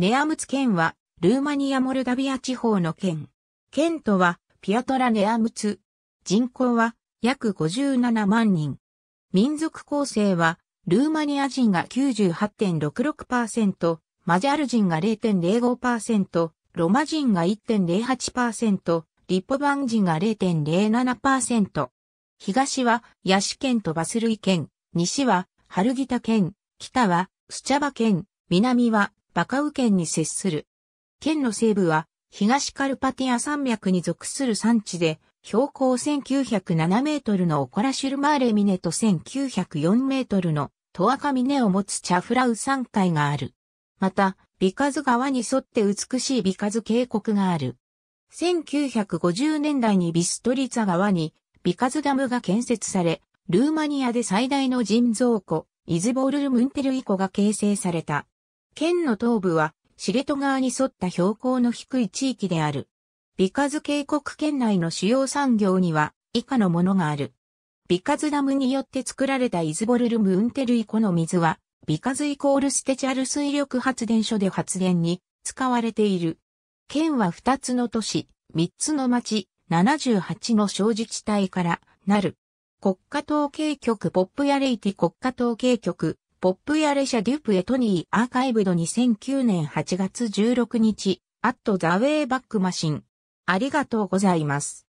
ネアムツ県は、ルーマニア・モルダビア地方の県。県都は、ピアトラ・ネアムツ。人口は、約57万人。民族構成は、ルーマニア人が98.66%、マジャル人が0.05%、ロマ人が1.08%、リポバン人が0.07%。東は、ヤシ県とバスルイ県、西は、ハルギタ県、北は、スチャバ県、南は、バカウ県に接する。県の西部は東カルパティア山脈に属する山地で、標高1907メートルのオコラシュルマーレミネと1904メートルのトアカミネを持つチャフラウ山海がある。また、ビカズ川に沿って美しいビカズ渓谷がある。1950年代にビストリツァ川にビカズダムが建設され、ルーマニアで最大の人造湖、イズボールルムンテルイ湖が形成された。県の東部は、シレト川に沿った標高の低い地域である。ビカズ渓谷県内の主要産業には、以下のものがある。ビカズダムによって作られたイズボルルムウンテルイ湖の水は、ビカズイコールステチャル水力発電所で発電に使われている。県は2つの都市、3つの町、78の小自治体からなる。国家統計局ポップヤレイティ国家統計局ポップやレシャ・デュプエ・トニー・アーカイブド2009年8月16日、アット・ザ・ウェイ・バック・マシン。ありがとうございます。